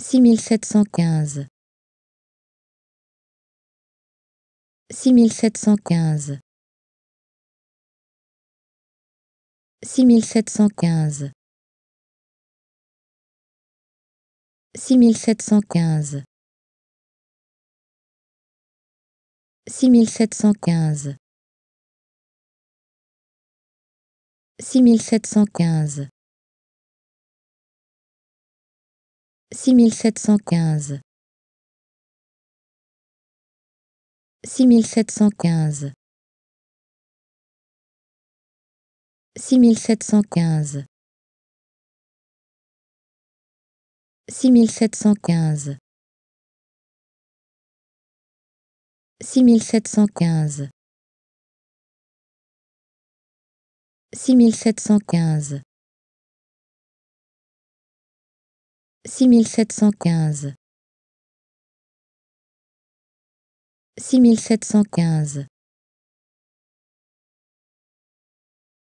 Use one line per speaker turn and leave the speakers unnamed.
6715 6715 6715 6715 6715 6715 6715 6715 6715 6715 6715 6715 six mille sept cent quinze six mille sept cent quinze